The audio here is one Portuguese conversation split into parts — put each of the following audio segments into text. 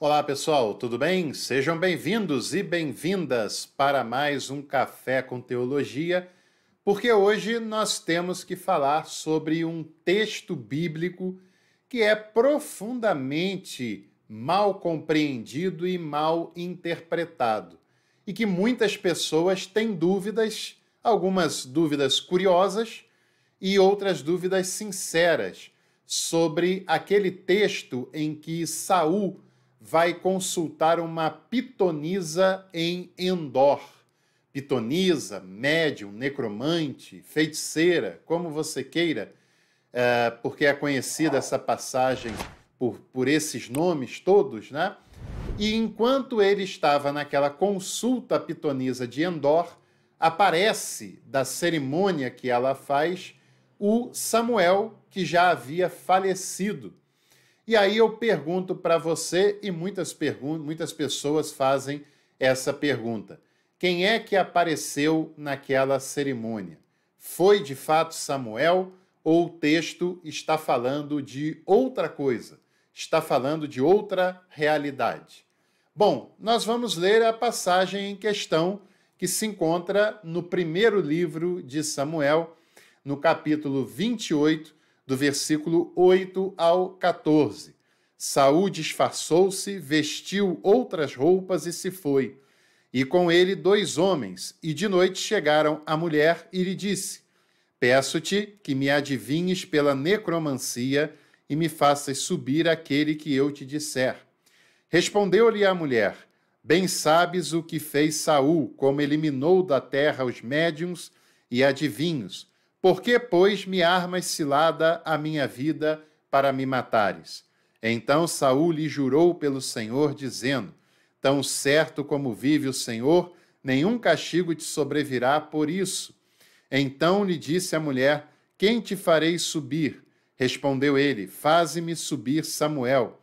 Olá pessoal, tudo bem? Sejam bem-vindos e bem-vindas para mais um Café com Teologia, porque hoje nós temos que falar sobre um texto bíblico que é profundamente mal compreendido e mal interpretado, e que muitas pessoas têm dúvidas, algumas dúvidas curiosas e outras dúvidas sinceras sobre aquele texto em que Saul vai consultar uma pitonisa em Endor. Pitonisa, médium, necromante, feiticeira, como você queira, é, porque é conhecida essa passagem por, por esses nomes todos, né? E enquanto ele estava naquela consulta pitonisa de Endor, aparece da cerimônia que ela faz o Samuel que já havia falecido e aí eu pergunto para você, e muitas, muitas pessoas fazem essa pergunta: quem é que apareceu naquela cerimônia? Foi de fato Samuel ou o texto está falando de outra coisa? Está falando de outra realidade? Bom, nós vamos ler a passagem em questão que se encontra no primeiro livro de Samuel, no capítulo 28 do versículo 8 ao 14. Saul disfarçou-se, vestiu outras roupas e se foi. E com ele dois homens, e de noite chegaram a mulher e lhe disse: Peço-te que me adivinhes pela necromancia e me faças subir aquele que eu te disser. Respondeu-lhe a mulher: Bem sabes o que fez Saul, como eliminou da terra os médiuns e adivinhos por que, pois, me armas cilada a minha vida para me matares? Então Saul lhe jurou pelo Senhor, dizendo: Tão certo como vive o Senhor, nenhum castigo te sobrevirá por isso. Então lhe disse a mulher: Quem te farei subir? Respondeu ele: Faze-me subir Samuel.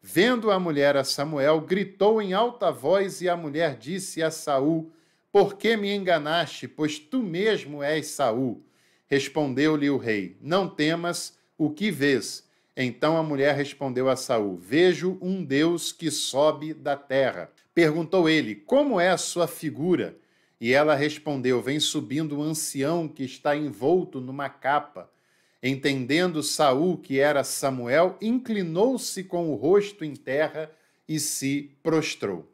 Vendo a mulher a Samuel, gritou em alta voz, e a mulher disse a Saul: Por que me enganaste, pois tu mesmo és Saul? Respondeu-lhe o rei: Não temas o que vês. Então a mulher respondeu a Saul: Vejo um Deus que sobe da terra. Perguntou ele: Como é a sua figura? E ela respondeu: Vem subindo um ancião que está envolto numa capa. Entendendo Saul que era Samuel, inclinou-se com o rosto em terra e se prostrou.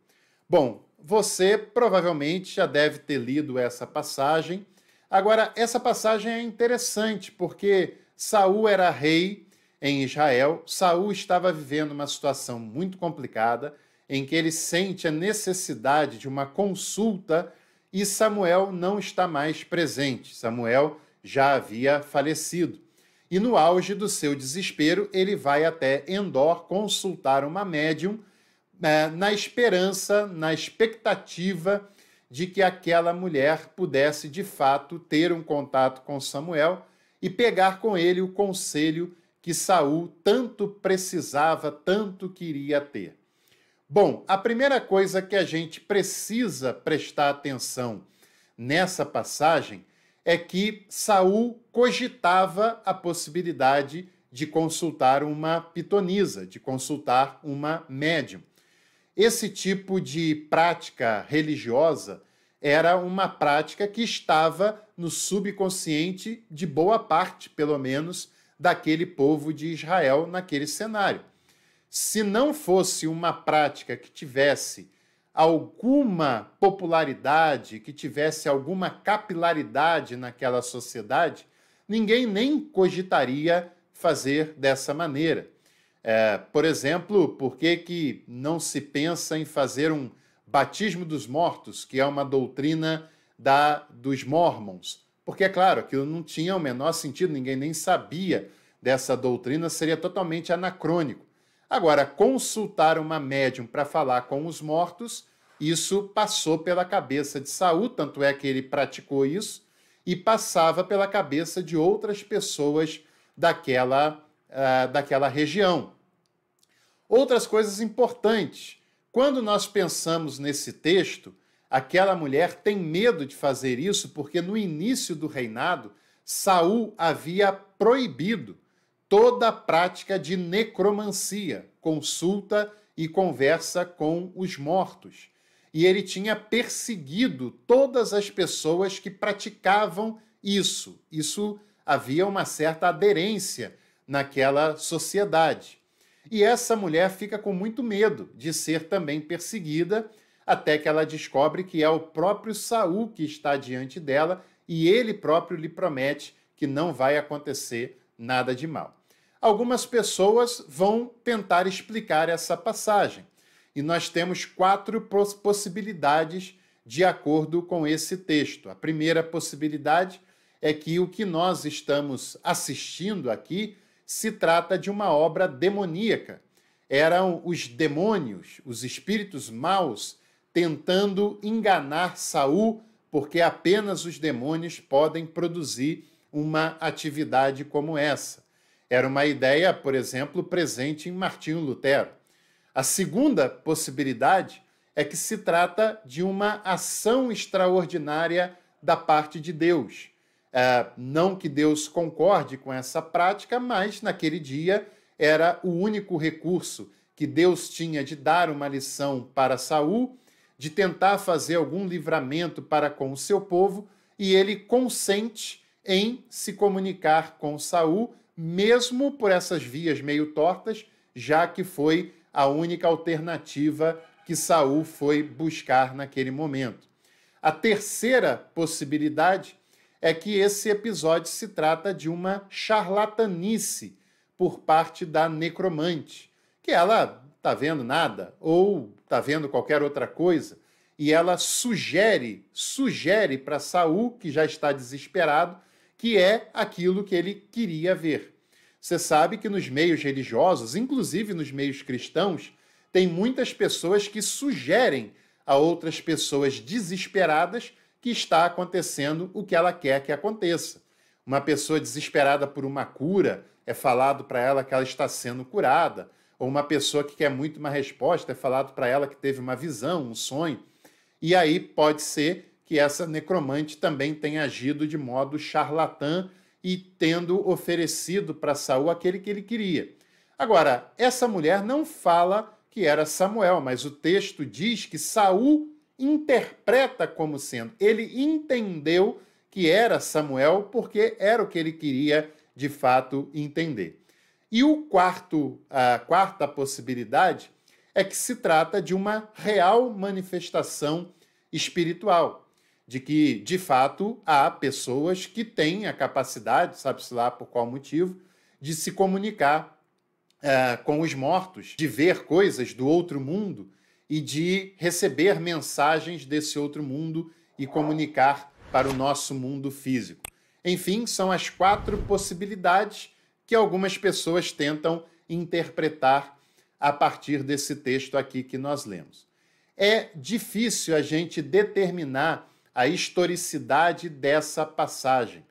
Bom, você provavelmente já deve ter lido essa passagem Agora, essa passagem é interessante, porque Saul era rei em Israel, Saul estava vivendo uma situação muito complicada, em que ele sente a necessidade de uma consulta e Samuel não está mais presente. Samuel já havia falecido. E no auge do seu desespero, ele vai até Endor consultar uma médium eh, na esperança, na expectativa de que aquela mulher pudesse de fato ter um contato com Samuel e pegar com ele o conselho que Saul tanto precisava, tanto queria ter. Bom, a primeira coisa que a gente precisa prestar atenção nessa passagem é que Saul cogitava a possibilidade de consultar uma pitonisa, de consultar uma médium. Esse tipo de prática religiosa era uma prática que estava no subconsciente de boa parte, pelo menos, daquele povo de Israel naquele cenário. Se não fosse uma prática que tivesse alguma popularidade, que tivesse alguma capilaridade naquela sociedade, ninguém nem cogitaria fazer dessa maneira. É, por exemplo, por que, que não se pensa em fazer um batismo dos mortos, que é uma doutrina da, dos mormons? Porque, é claro, aquilo não tinha o menor sentido, ninguém nem sabia dessa doutrina, seria totalmente anacrônico. Agora, consultar uma médium para falar com os mortos, isso passou pela cabeça de Saul, tanto é que ele praticou isso, e passava pela cabeça de outras pessoas daquela, uh, daquela região. Outras coisas importantes. Quando nós pensamos nesse texto, aquela mulher tem medo de fazer isso porque no início do reinado Saul havia proibido toda a prática de necromancia, consulta e conversa com os mortos. E ele tinha perseguido todas as pessoas que praticavam isso. Isso havia uma certa aderência naquela sociedade. E essa mulher fica com muito medo de ser também perseguida, até que ela descobre que é o próprio Saul que está diante dela e ele próprio lhe promete que não vai acontecer nada de mal. Algumas pessoas vão tentar explicar essa passagem. E nós temos quatro possibilidades de acordo com esse texto. A primeira possibilidade é que o que nós estamos assistindo aqui se trata de uma obra demoníaca. Eram os demônios, os espíritos maus, tentando enganar Saul, porque apenas os demônios podem produzir uma atividade como essa. Era uma ideia, por exemplo, presente em Martinho Lutero. A segunda possibilidade é que se trata de uma ação extraordinária da parte de Deus. Ah, não que Deus concorde com essa prática, mas naquele dia era o único recurso que Deus tinha de dar uma lição para Saul, de tentar fazer algum livramento para com o seu povo, e ele consente em se comunicar com Saul, mesmo por essas vias meio tortas, já que foi a única alternativa que Saul foi buscar naquele momento. A terceira possibilidade é que esse episódio se trata de uma charlatanice por parte da necromante, que ela tá vendo nada ou tá vendo qualquer outra coisa e ela sugere, sugere para Saul, que já está desesperado, que é aquilo que ele queria ver. Você sabe que nos meios religiosos, inclusive nos meios cristãos, tem muitas pessoas que sugerem a outras pessoas desesperadas que está acontecendo o que ela quer que aconteça. Uma pessoa desesperada por uma cura, é falado para ela que ela está sendo curada. Ou uma pessoa que quer muito uma resposta, é falado para ela que teve uma visão, um sonho. E aí pode ser que essa necromante também tenha agido de modo charlatã e tendo oferecido para Saul aquele que ele queria. Agora, essa mulher não fala que era Samuel, mas o texto diz que Saul interpreta como sendo. Ele entendeu que era Samuel porque era o que ele queria de fato entender. E o quarto, a quarta possibilidade é que se trata de uma real manifestação espiritual, de que de fato há pessoas que têm a capacidade, sabe-se lá por qual motivo, de se comunicar eh, com os mortos, de ver coisas do outro mundo e de receber mensagens desse outro mundo e comunicar para o nosso mundo físico. Enfim, são as quatro possibilidades que algumas pessoas tentam interpretar a partir desse texto aqui que nós lemos. É difícil a gente determinar a historicidade dessa passagem.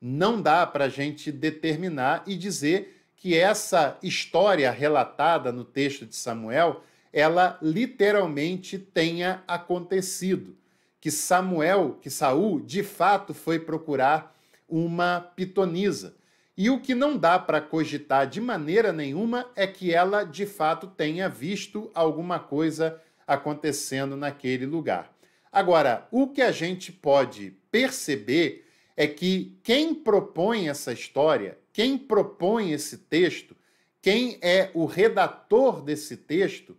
Não dá para a gente determinar e dizer que essa história relatada no texto de Samuel ela literalmente tenha acontecido, que Samuel, que Saul, de fato foi procurar uma pitonisa. E o que não dá para cogitar de maneira nenhuma é que ela de fato tenha visto alguma coisa acontecendo naquele lugar. Agora, o que a gente pode perceber é que quem propõe essa história, quem propõe esse texto, quem é o redator desse texto,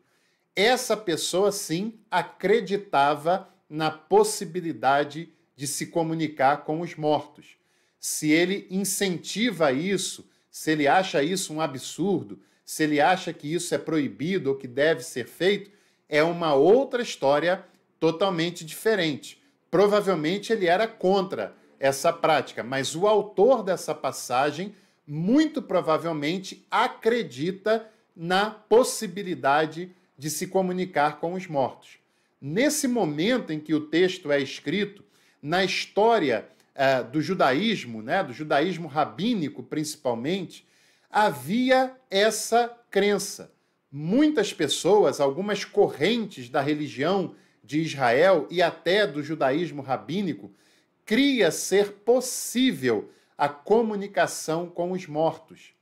essa pessoa sim acreditava na possibilidade de se comunicar com os mortos. Se ele incentiva isso, se ele acha isso um absurdo, se ele acha que isso é proibido ou que deve ser feito, é uma outra história totalmente diferente. Provavelmente ele era contra essa prática, mas o autor dessa passagem muito provavelmente acredita na possibilidade de se comunicar com os mortos. Nesse momento em que o texto é escrito, na história uh, do judaísmo, né, do judaísmo rabínico principalmente, havia essa crença. Muitas pessoas, algumas correntes da religião de Israel e até do judaísmo rabínico, cria ser possível a comunicação com os mortos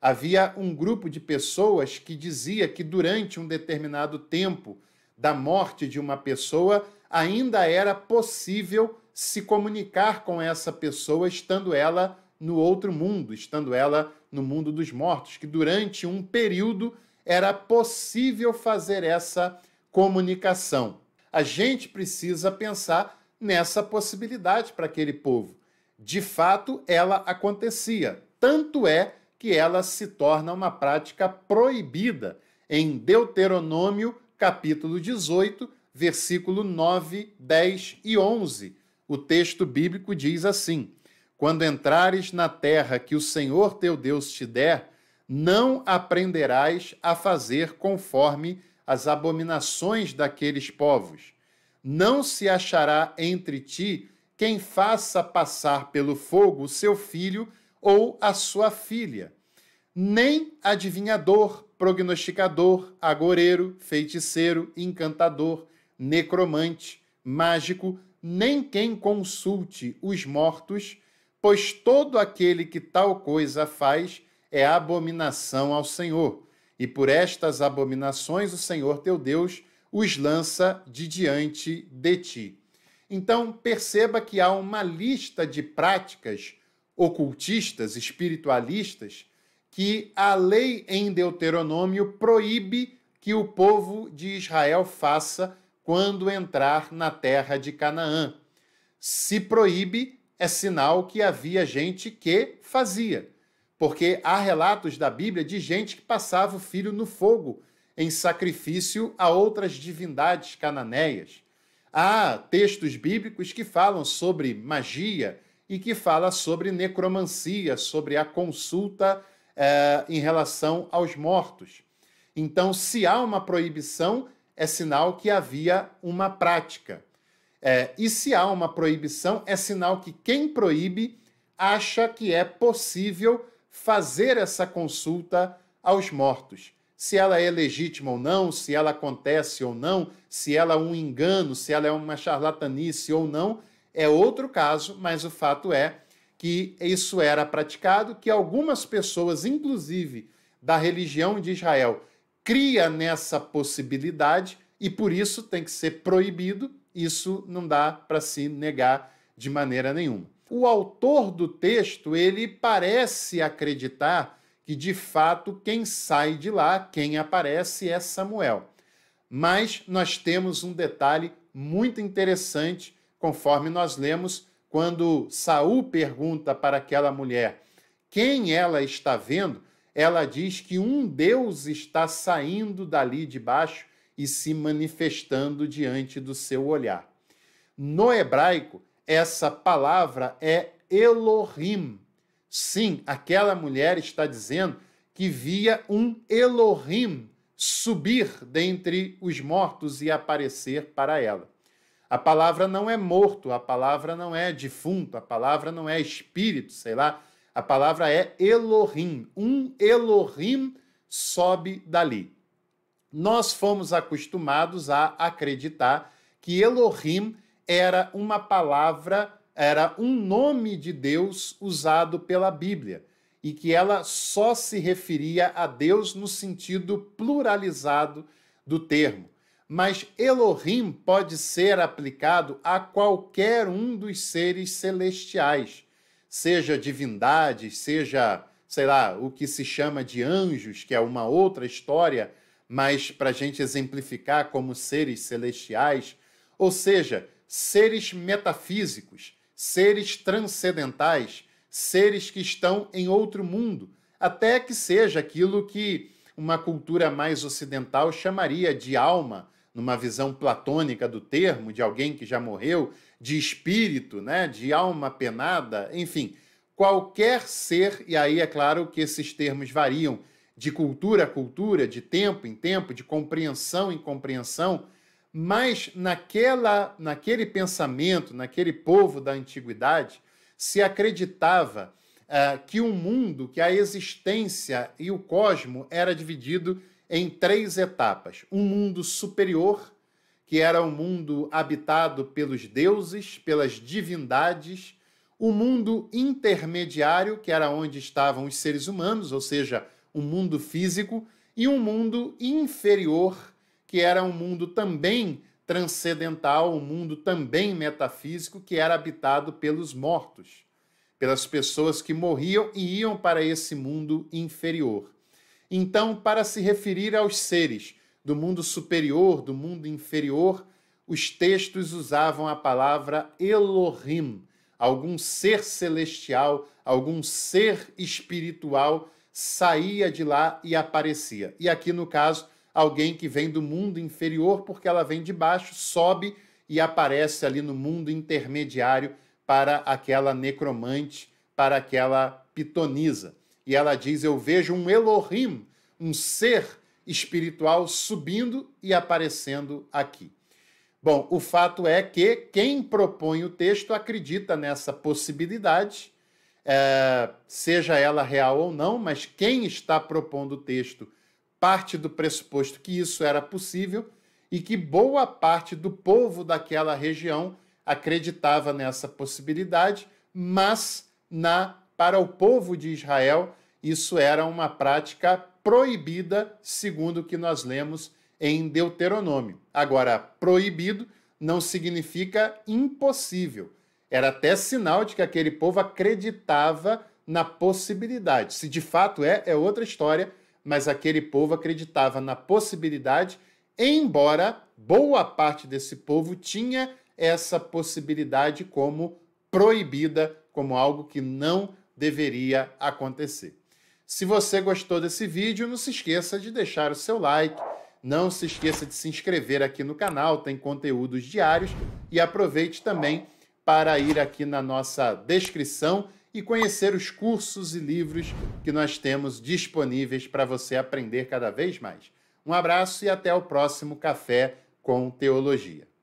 havia um grupo de pessoas que dizia que durante um determinado tempo da morte de uma pessoa ainda era possível se comunicar com essa pessoa estando ela no outro mundo, estando ela no mundo dos mortos, que durante um período era possível fazer essa comunicação. A gente precisa pensar nessa possibilidade para aquele povo. De fato, ela acontecia. Tanto é que ela se torna uma prática proibida em Deuteronômio, capítulo 18, versículo 9, 10 e 11. O texto bíblico diz assim: Quando entrares na terra que o Senhor teu Deus te der, não aprenderás a fazer conforme as abominações daqueles povos. Não se achará entre ti quem faça passar pelo fogo o seu filho ou a sua filha, nem adivinhador, prognosticador, agoreiro, feiticeiro, encantador, necromante, mágico, nem quem consulte os mortos, pois todo aquele que tal coisa faz é abominação ao Senhor. E por estas abominações o Senhor teu Deus os lança de diante de ti. Então, perceba que há uma lista de práticas ocultistas, espiritualistas, que a lei em Deuteronômio proíbe que o povo de Israel faça quando entrar na terra de Canaã. Se proíbe, é sinal que havia gente que fazia, porque há relatos da Bíblia de gente que passava o filho no fogo em sacrifício a outras divindades cananeias. Há textos bíblicos que falam sobre magia, e que fala sobre necromancia, sobre a consulta eh, em relação aos mortos. Então, se há uma proibição, é sinal que havia uma prática. É, e se há uma proibição, é sinal que quem proíbe acha que é possível fazer essa consulta aos mortos. Se ela é legítima ou não, se ela acontece ou não, se ela é um engano, se ela é uma charlatanice ou não, é outro caso, mas o fato é que isso era praticado, que algumas pessoas, inclusive da religião de Israel, cria nessa possibilidade e por isso tem que ser proibido. Isso não dá para se negar de maneira nenhuma. O autor do texto, ele parece acreditar que de fato quem sai de lá, quem aparece é Samuel. Mas nós temos um detalhe muito interessante conforme nós lemos quando Saul pergunta para aquela mulher quem ela está vendo, ela diz que um Deus está saindo dali de baixo e se manifestando diante do seu olhar. No hebraico, essa palavra é Elohim. Sim, aquela mulher está dizendo que via um Elohim subir dentre os mortos e aparecer para ela. A palavra não é morto, a palavra não é defunto, a palavra não é espírito, sei lá. A palavra é Elohim. Um Elohim sobe dali. Nós fomos acostumados a acreditar que Elohim era uma palavra, era um nome de Deus usado pela Bíblia e que ela só se referia a Deus no sentido pluralizado do termo mas Elohim pode ser aplicado a qualquer um dos seres celestiais, seja divindades, seja, sei lá, o que se chama de anjos, que é uma outra história, mas para a gente exemplificar como seres celestiais, ou seja, seres metafísicos, seres transcendentais, seres que estão em outro mundo, até que seja aquilo que uma cultura mais ocidental chamaria de alma numa visão platônica do termo, de alguém que já morreu, de espírito, né, de alma penada, enfim, qualquer ser, e aí é claro que esses termos variam de cultura a cultura, de tempo em tempo, de compreensão em compreensão, mas naquela, naquele pensamento, naquele povo da antiguidade, se acreditava uh, que o mundo, que a existência e o cosmo era dividido em três etapas: um mundo superior, que era um mundo habitado pelos deuses, pelas divindades, o um mundo intermediário, que era onde estavam os seres humanos, ou seja, o um mundo físico, e um mundo inferior, que era um mundo também transcendental, um mundo também metafísico, que era habitado pelos mortos, pelas pessoas que morriam e iam para esse mundo inferior. Então, para se referir aos seres do mundo superior, do mundo inferior, os textos usavam a palavra Elohim, algum ser celestial, algum ser espiritual saía de lá e aparecia. E aqui no caso, alguém que vem do mundo inferior, porque ela vem de baixo, sobe e aparece ali no mundo intermediário para aquela necromante, para aquela pitonisa. E ela diz: Eu vejo um Elohim, um ser espiritual subindo e aparecendo aqui. Bom, o fato é que quem propõe o texto acredita nessa possibilidade, é, seja ela real ou não, mas quem está propondo o texto parte do pressuposto que isso era possível e que boa parte do povo daquela região acreditava nessa possibilidade, mas na para o povo de Israel, isso era uma prática proibida, segundo o que nós lemos em Deuteronômio. Agora, proibido não significa impossível. Era até sinal de que aquele povo acreditava na possibilidade. Se de fato é, é outra história, mas aquele povo acreditava na possibilidade, embora boa parte desse povo tinha essa possibilidade como proibida, como algo que não deveria acontecer. Se você gostou desse vídeo, não se esqueça de deixar o seu like, não se esqueça de se inscrever aqui no canal, tem conteúdos diários e aproveite também para ir aqui na nossa descrição e conhecer os cursos e livros que nós temos disponíveis para você aprender cada vez mais. Um abraço e até o próximo Café com Teologia.